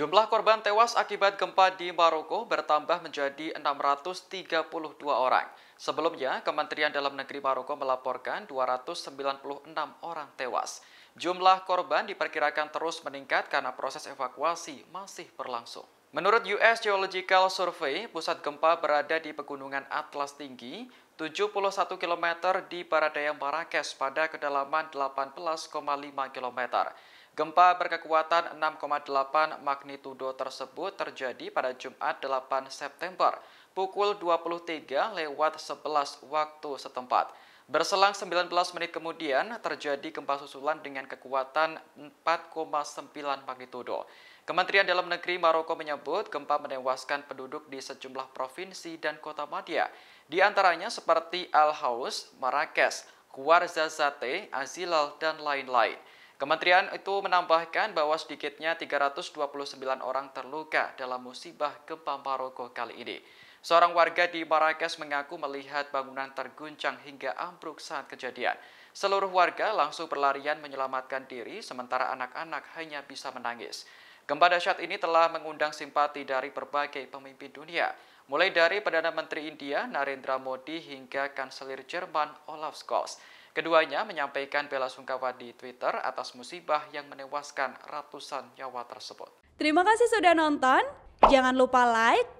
Jumlah korban tewas akibat gempa di Maroko bertambah menjadi 632 orang. Sebelumnya, Kementerian Dalam Negeri Maroko melaporkan 296 orang tewas. Jumlah korban diperkirakan terus meningkat karena proses evakuasi masih berlangsung. Menurut US Geological Survey, pusat gempa berada di pegunungan Atlas Tinggi, 71 km di Baradayang Marrakesh pada kedalaman 18,5 km. Gempa berkekuatan 6,8 magnitudo tersebut terjadi pada Jumat 8 September pukul 23 lewat 11 waktu setempat. Berselang 19 menit kemudian terjadi gempa susulan dengan kekuatan 4,9 magnitudo. Kementerian Dalam Negeri Maroko menyebut gempa menewaskan penduduk di sejumlah provinsi dan kota Madia, di antaranya seperti Al-Haus, Marrakes, Huarzazate, Azilal, dan lain-lain. Kementerian itu menambahkan bahwa sedikitnya 329 orang terluka dalam musibah gempa Maroko kali ini. Seorang warga di Marrakesh mengaku melihat bangunan terguncang hingga ambruk saat kejadian. Seluruh warga langsung berlarian menyelamatkan diri, sementara anak-anak hanya bisa menangis. Gempa dahsyat ini telah mengundang simpati dari berbagai pemimpin dunia, mulai dari Perdana Menteri India Narendra Modi hingga Kanselir Jerman Olaf Scholz. Keduanya menyampaikan bela sungkawa di Twitter atas musibah yang menewaskan ratusan nyawa tersebut. Terima kasih sudah nonton. Jangan lupa like,